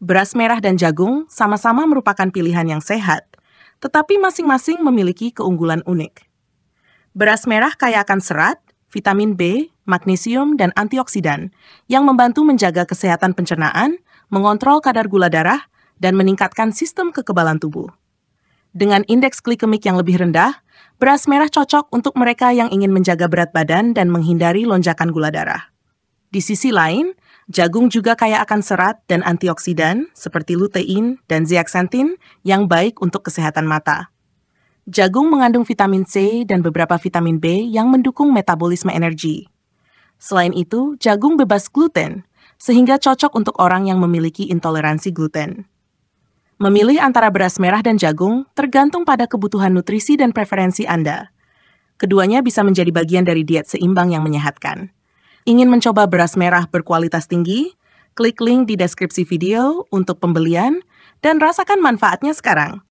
Beras merah dan jagung sama-sama merupakan pilihan yang sehat, tetapi masing-masing memiliki keunggulan unik. Beras merah kaya akan serat, vitamin B, magnesium, dan antioksidan yang membantu menjaga kesehatan pencernaan, mengontrol kadar gula darah, dan meningkatkan sistem kekebalan tubuh. Dengan indeks glikemik yang lebih rendah, beras merah cocok untuk mereka yang ingin menjaga berat badan dan menghindari lonjakan gula darah. Di sisi lain, Jagung juga kaya akan serat dan antioksidan seperti lutein dan zeaxanthin yang baik untuk kesehatan mata. Jagung mengandung vitamin C dan beberapa vitamin B yang mendukung metabolisme energi. Selain itu, jagung bebas gluten, sehingga cocok untuk orang yang memiliki intoleransi gluten. Memilih antara beras merah dan jagung tergantung pada kebutuhan nutrisi dan preferensi Anda. Keduanya bisa menjadi bagian dari diet seimbang yang menyehatkan. Ingin mencoba beras merah berkualitas tinggi? Klik link di deskripsi video untuk pembelian dan rasakan manfaatnya sekarang.